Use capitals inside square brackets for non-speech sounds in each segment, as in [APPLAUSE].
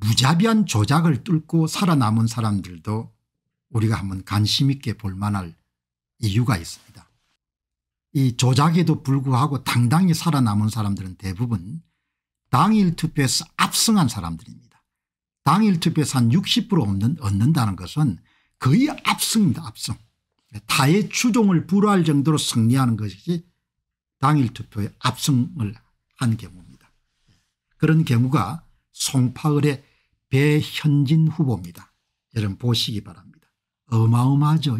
무자비한 조작을 뚫고 살아남은 사람들도 우리가 한번 관심 있게 볼 만할 이유가 있습니다. 이 조작에도 불구하고 당당히 살아남은 사람들은 대부분 당일 투표에서 압승한 사람들입니다. 당일 투표에서 한 60% 없는, 얻는다는 것은 거의 압승입니다. 압승. 타의 추종을 불허할 정도로 승리하는 것이 당일 투표에 압승을 한 경우입니다. 그런 경우가 송파을의 배현진 후보입니다. 여러분 보시기 바랍니다. 어마어마하죠.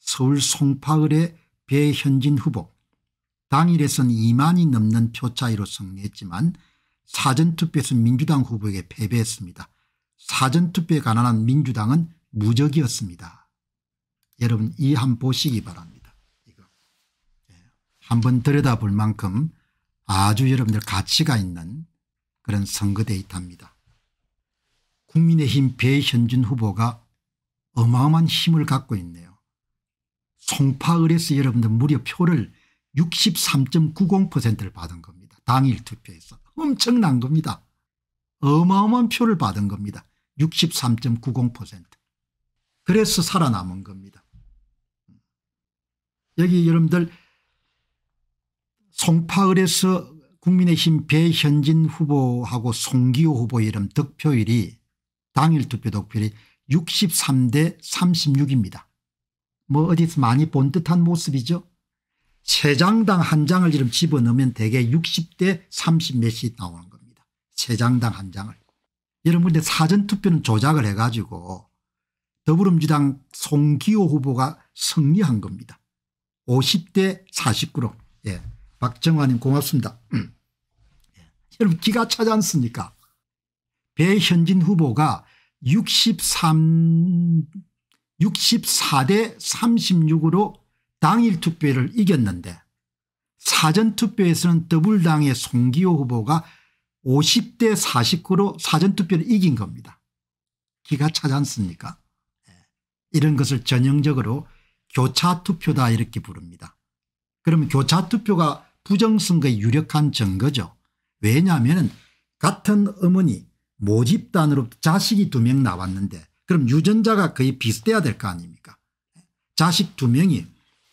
서울 송파을의 배현진 후보 당일에선 2만이 넘는 표차이로 승리했지만 사전투표에서 민주당 후보에게 패배했습니다. 사전투표에 가난한 민주당은 무적이었습니다. 여러분 이한 보시기 바랍니다. 이거 예. 한번 들여다볼 만큼 아주 여러분들 가치가 있는 그런 선거 데이터입니다. 국민의힘 배현준 후보가 어마어마한 힘을 갖고 있네요. 송파을에서 여러분들 무려 표를 63.90%를 받은 겁니다. 당일 투표에서 엄청난 겁니다. 어마어마한 표를 받은 겁니다. 63.90% 그래서 살아남은 겁니다. 여기 여러분들 송파을에서 국민의힘 배현진 후보하고 송기호 후보 이름 득표율이 당일 투표 득표율이 63대 36입니다. 뭐 어디서 많이 본 듯한 모습이죠. 세 장당 한 장을 이름 집어넣으면 대개 60대 30 몇이 나오는 겁니다. 세 장당 한 장을. 여러분 근데 사전투표는 조작을 해가지고 더불어민주당 송기호 후보가 승리한 겁니다. 50대 49로. 예. 박정환님 고맙습니다. 음. 예. 여러분 기가 차지 않습니까 배현진 후보가 63, 64대 36으로 당일 투표를 이겼는데 사전투표에서는 더블당의 송기호 후보가 50대 49로 사전투표를 이긴 겁니다. 기가 차지 않습니까 예. 이런 것을 전형적으로 교차투표다 이렇게 부릅니다. 그러면 교차투표가 부정선거의 유력한 증거죠. 왜냐하면 같은 어머니 모집단으로 자식이 두 명 나왔는데 그럼 유전자가 거의 비슷해야 될 거 아닙니까 자식 두명이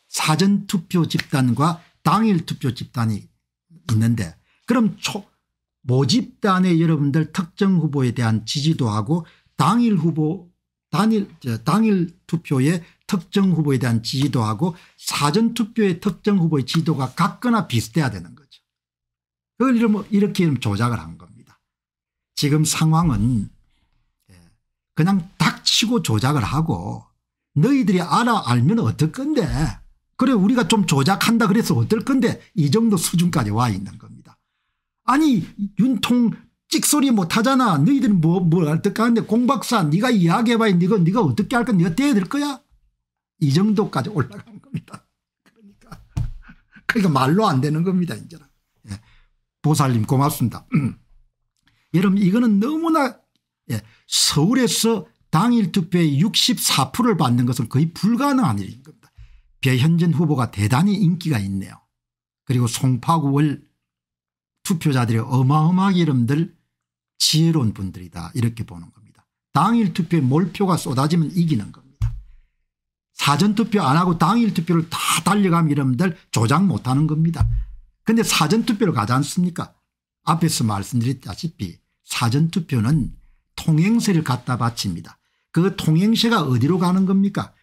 사전투표 집단과 당일투표 집단이 있는데 그럼 초, 모집단의 여러분들 특정 후보에 대한 지지도하고 당일 후보 단일 당일 투표에 특정 후보에 대한 지지도하고 사전 투표에 특정 후보의 지지도가 같거나 비슷해야 되는 거죠. 그걸 이렇게 조작을 한 겁니다. 지금 상황은 예, 그냥 닥치고 조작을 하고 너희들이 알아 알면 어떨 건데 그래 우리가 좀 조작한다 그래서 어떨 건데 이 정도 수준까지 와 있는 겁니다. 아니 윤통 찍소리 못하잖아. 너희들은 뭐, 뭘 어떻게 하는데 공박사 네가 이야기해봐야 네가, 네가 어떻게 할 거야. 네가 대야될 거야. 이 정도까지 올라간 겁니다. 그러니까 그러니까 말로 안 되는 겁니다. 이제는. 예. 보살님 고맙습니다. 음. 여러분 이거는 너무나 예. 서울에서 당일 투표의 64%를 받는 것은 거의 불가능한 일인 겁니다. 배현진 후보가 대단히 인기가 있네요. 그리고 송파구월 투표자들의어마어마한 이름들 지혜로운 분들이다 이렇게 보는 겁니다. 당일 투표에 몰표가 쏟아지면 이기는 겁니다. 사전투표 안 하고 당일 투표를 다 달려가면 여러분들 조작 못하는 겁니다. 근데 사전투표를 가지 않습니까 앞에서 말씀드렸다시피 사전투표는 통행세를 갖다 바칩니다. 그 통행세가 어디로 가는 겁니까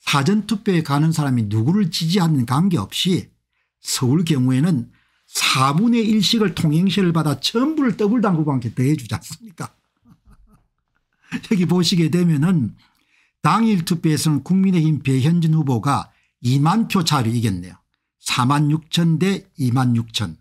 사전투표에 가는 사람이 누구를 지지하는 관계없이 서울 경우에는 4분의 1씩을 통행시를 받아 전부를 더블당국한테 대해주지 않습니까 [LAUGHS] 여기 보시게 되면은 당일 투표에서는 국민의힘 배현진 후보가 2만 표 차로 이겼네요. 4만 6천 대 2만 6천.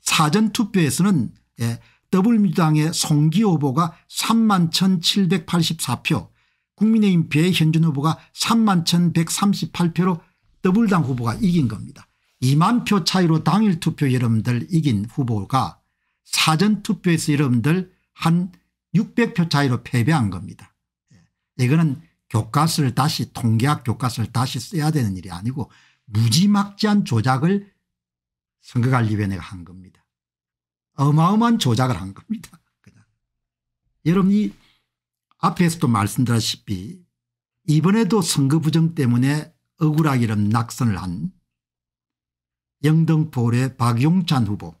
사전 투표에서는 예, 더불민주당의 송기호 후보가 3만 1,784표 국민의힘 배현준 후보가 3만 1,138표로 더불당 후보가 이긴 겁니다. 2만 표 차이로 당일 투표 여러분들 이긴 후보가 사전투표에서 여러분들 한 600표 차이로 패배한 겁니다. 예. 이거는 교과서를 다시 통계학 교과서를 다시 써야 되는 일이 아니고 무지막지한 조작을 선거관리위원회가 한 겁니다. 어마어마한 조작을 한 겁니다. 그냥. 여러분이 앞에서도 말씀드렸다시피 이번에도 선거부정 때문에 억울하기름 낙선을 한 영등포의 박용찬 후보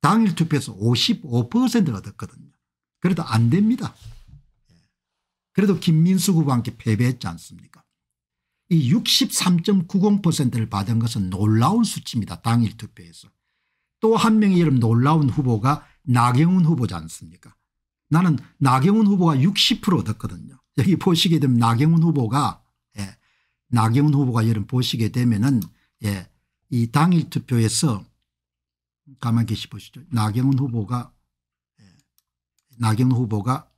당일 투표에서 55%를 얻었거든요. 그래도 안 됩니다. 그래도 김민수 후보와 함께 패배했지 않습니까 이 63.90%를 받은 것은 놀라운 수치입니다. 당일 투표에서. 또 한 명의 이름 놀라운 후보가 나경원 후보지 않습니까 나는 나경원 후보가 60% 얻었거든요. 여기 보시게 되면 나경원 후보가 예, 나경원 후보가 여러분 보시게 되면은 예, 이 당일 투표에서 가만 계시 보시죠. 나경원 후보가 예, 나경원 후보가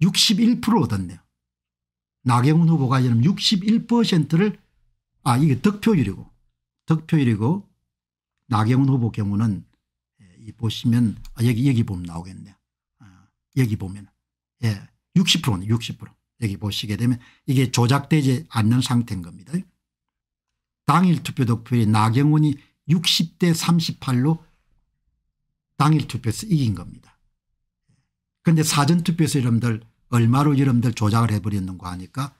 61% 예, 얻었네요. 나경원 후보가 61%를 아 이게 득표율이고 득표율이고 나경원 후보 경우는 예, 이 보시면 아, 여기 여기 보면 나오겠네요. 아, 여기 보면 예 60%네 60% 여기 보시게 되면 이게 조작되지 않는 상태인 겁니다. 당일 투표 득표율이 나경원이 60대 38로 당일 투표에서 이긴 겁니다. 그런데 사전투표에서 여러분들 얼마로 여러분들 조작을 해버렸는가 하니까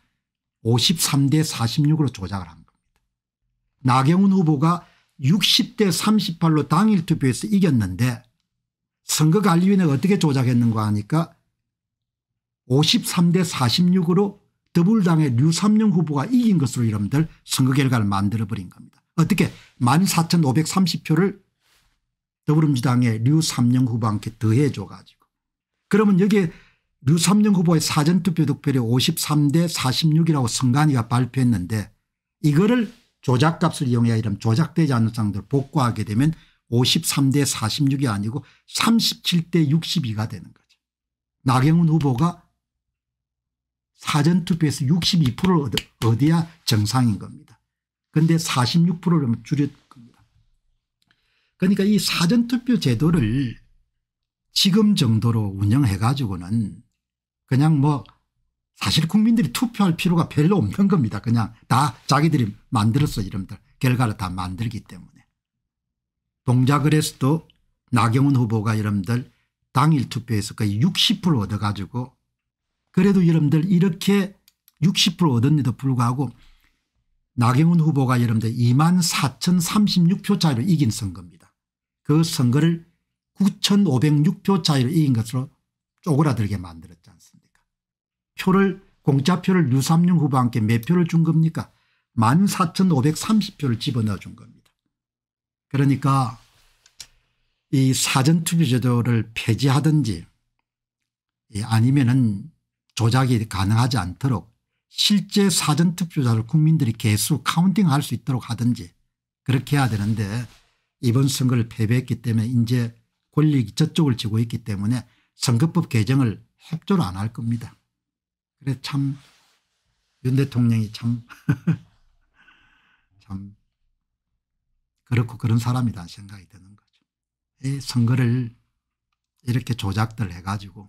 53대 46으로 조작을 한 겁니다. 나경원 후보가 60대 38로 당일 투표에서 이겼는데 선거관리위원회가 어떻게 조작했는가 하니까 53대 46으로 더불당의 류삼룡 후보가 이긴 것으로 여러분들 선거 결과를 만들어버린 겁니다. 어떻게 14,530표를 더불어민주당의 류삼룡 후보한테 더해줘 가지고 그러면 여기에 류삼룡 후보의 사전투표 득표율이 53대 46이라고 선관위가 발표했는데 이거를 조작값을 이용해야 이런 조작되지 않은 상들 복구하게 되면 53대 46이 아니고 37대 62가 되는 거죠. 나경원 후보가 사전투표에서 62%를 얻어야 정상인 겁니다. 그런데 46%를 줄였 겁니다. 그러니까 이 사전투표 제도를 지금 정도로 운영해 가지고는 그냥 뭐 사실 국민들이 투표할 필요가 별로 없는 겁니다. 그냥 다 자기들이 만들었어 이름들 결과를 다 만들기 때문에. 동작을 했어도 나경원 후보가 여러분들 당일 투표에서 거의 60% 얻어가지고 그래도 여러분들 이렇게 60% 얻었는데도 불구하고 나경원 후보가 여러분들 2만 4,036표 차이로 이긴 선거입니다. 그 선거를 9,506표 차이로 이긴 것으로 쪼그라들게 만들었지 않습니까 표를 공짜표를 유삼룡 후보와 함께 몇 표를 준 겁니까 14,530표를 집어넣어 준 겁니다. 그러니까 이 사전투표제도를 폐지하든지 예, 아니면 은 조작이 가능하지 않도록 실제 사전투표자를 국민들이 개수 카운팅할 수 있도록 하든지 그렇게 해야 되는데 이번 선거를 패배했기 때문에 이제 권력이 저쪽을 지고 있기 때문에 선거법 개정을 협조를 안 할 겁니다. 그래 참 윤 대통령이 참, [LAUGHS] 참 그렇고 그런 사람이다 생각이 드는 거죠. 선거를 이렇게 조작들 해가지고